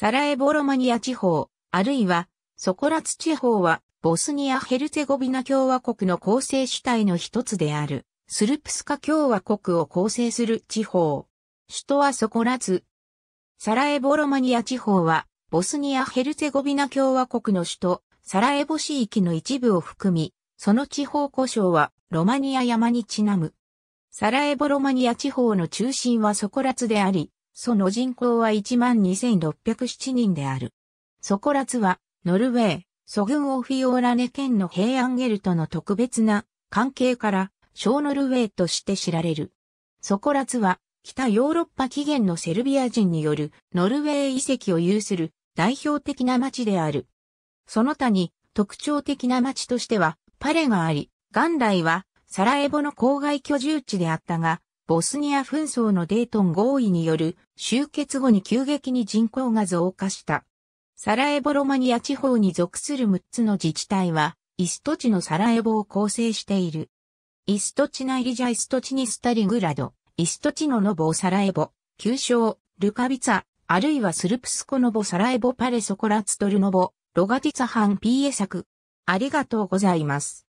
サラエボロマニア地方、あるいは、ソコラツ地方は、ボスニア・ヘルツェゴビナ共和国の構成主体の一つである、スルプスカ共和国を構成する地方。首都はソコラツ。サラエボロマニア地方は、ボスニア・ヘルツェゴビナ共和国の首都、サラエボ市域の一部を含み、その地方故障は、ロマニア山にちなむ。サラエボロマニア地方の中心はソコラツであり、その人口は12,607人である。ソコラツは、ノルウェー、ソグンオフィオーラネ県の平安ゲルとの特別な関係から、小ノルウェーとして知られる。ソコラツは、北ヨーロッパ起源のセルビア人によるノルウェー遺跡を有する代表的な町である。その他に特徴的な町としてはパレがあり、元来はサラエボの郊外居住地であったが、ボスニア紛争のデートン合意による終結後に急激に人口が増加した。サラエボロマニア地方に属する6つの自治体は、イスト地のサラエボを構成している。イスト地内リジャイスト地にスタリグラド、イスト地のノボサラエボ、旧称、ルカビツァ、あるいはスルプスコノボサラエボパレソコラツトルノボ、ロガティツァハン PA 作。ありがとうございます。